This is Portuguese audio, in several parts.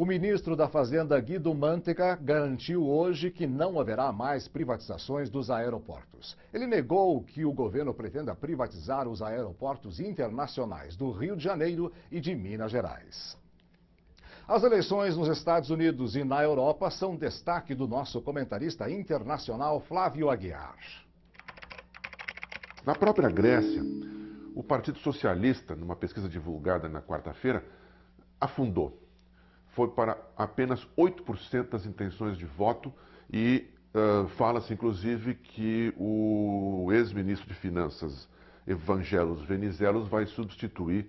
O ministro da Fazenda Guido Mantega garantiu hoje que não haverá mais privatizações dos aeroportos. Ele negou que o governo pretenda privatizar os aeroportos internacionais do Rio de Janeiro e de Minas Gerais. As eleições nos Estados Unidos e na Europa são destaque do nosso comentarista internacional Flávio Aguiar. Na própria Grécia, o Partido Socialista, numa pesquisa divulgada na quarta-feira, afundou foi para apenas 8% das intenções de voto e uh, fala-se, inclusive, que o ex-ministro de Finanças, Evangelos Venizelos, vai substituir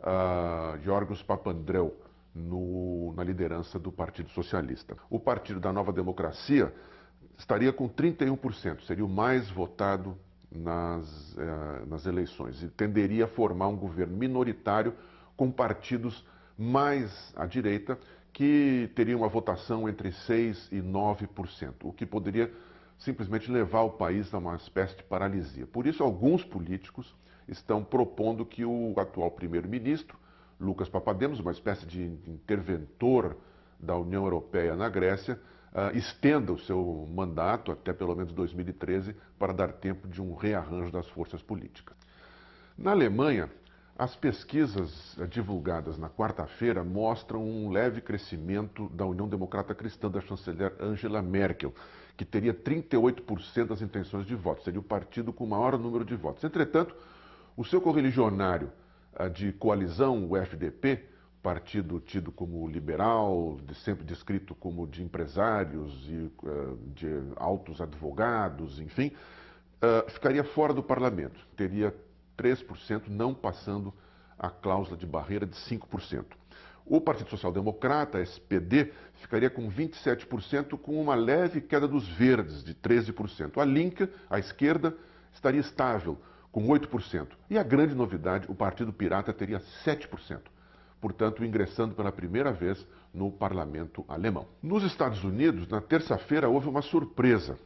uh, Jorgos Papandreou no, na liderança do Partido Socialista. O Partido da Nova Democracia estaria com 31%, seria o mais votado nas, uh, nas eleições e tenderia a formar um governo minoritário com partidos mais à direita, que teria uma votação entre 6% e 9%, o que poderia simplesmente levar o país a uma espécie de paralisia. Por isso, alguns políticos estão propondo que o atual primeiro-ministro, Lucas Papademos, uma espécie de interventor da União Europeia na Grécia, ah, estenda o seu mandato até pelo menos 2013 para dar tempo de um rearranjo das forças políticas. Na Alemanha, as pesquisas eh, divulgadas na quarta-feira mostram um leve crescimento da União Democrata Cristã da chanceler Angela Merkel, que teria 38% das intenções de voto, seria o partido com o maior número de votos. Entretanto, o seu correligionário eh, de coalizão, o FDP, partido tido como liberal, sempre descrito como de empresários e eh, de altos advogados, enfim, ficaria fora do parlamento, teria 3%, não passando a cláusula de barreira de 5%. O Partido Social Democrata, SPD, ficaria com 27%, com uma leve queda dos verdes, de 13%. A Linca, à esquerda, estaria estável, com 8%. E a grande novidade, o Partido Pirata teria 7%. Portanto, ingressando pela primeira vez no parlamento alemão. Nos Estados Unidos, na terça-feira, houve uma surpresa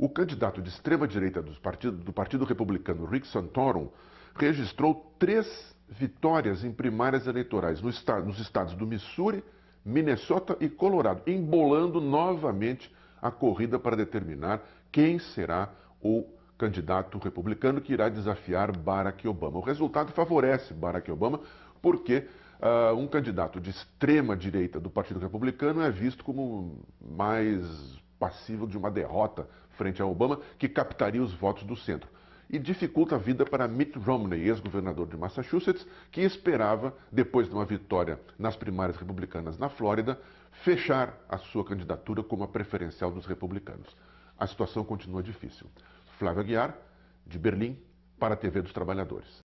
o candidato de extrema-direita do partido, do partido Republicano, Rick Santorum, registrou três vitórias em primárias eleitorais no estado, nos estados do Missouri, Minnesota e Colorado, embolando novamente a corrida para determinar quem será o candidato republicano que irá desafiar Barack Obama. O resultado favorece Barack Obama porque uh, um candidato de extrema direita do Partido Republicano é visto como mais passível de uma derrota frente a Obama, que captaria os votos do centro. E dificulta a vida para Mitt Romney, ex-governador de Massachusetts, que esperava, depois de uma vitória nas primárias republicanas na Flórida, fechar a sua candidatura como a preferencial dos republicanos. A situação continua difícil. Flávia Guiar, de Berlim, para a TV dos Trabalhadores.